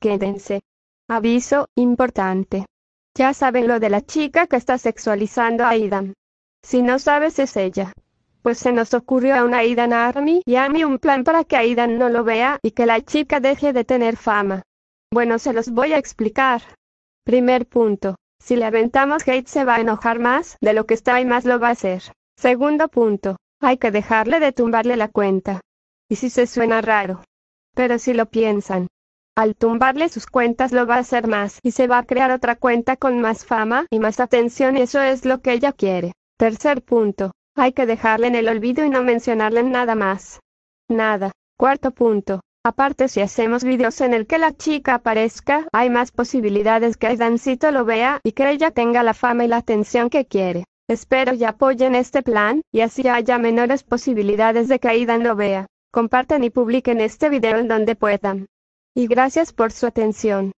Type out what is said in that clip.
Quédense. Aviso, importante. Ya saben lo de la chica que está sexualizando a Aidan. Si no sabes es ella. Pues se nos ocurrió a una Aidan Army y a mí un plan para que Aidan no lo vea y que la chica deje de tener fama. Bueno, se los voy a explicar. Primer punto. Si le aventamos hate se va a enojar más de lo que está y más lo va a hacer. Segundo punto. Hay que dejarle de tumbarle la cuenta. Y si se suena raro. Pero si lo piensan, al tumbarle sus cuentas lo va a hacer más y se va a crear otra cuenta con más fama y más atención. y Eso es lo que ella quiere. Tercer punto. Hay que dejarle en el olvido y no mencionarle nada más. Nada. Cuarto punto. Aparte si hacemos videos en el que la chica aparezca, hay más posibilidades que Aidancito lo vea y que ella tenga la fama y la atención que quiere. Espero y apoyen este plan, y así haya menores posibilidades de que Aidan lo vea. Comparten y publiquen este video en donde puedan y gracias por su atención.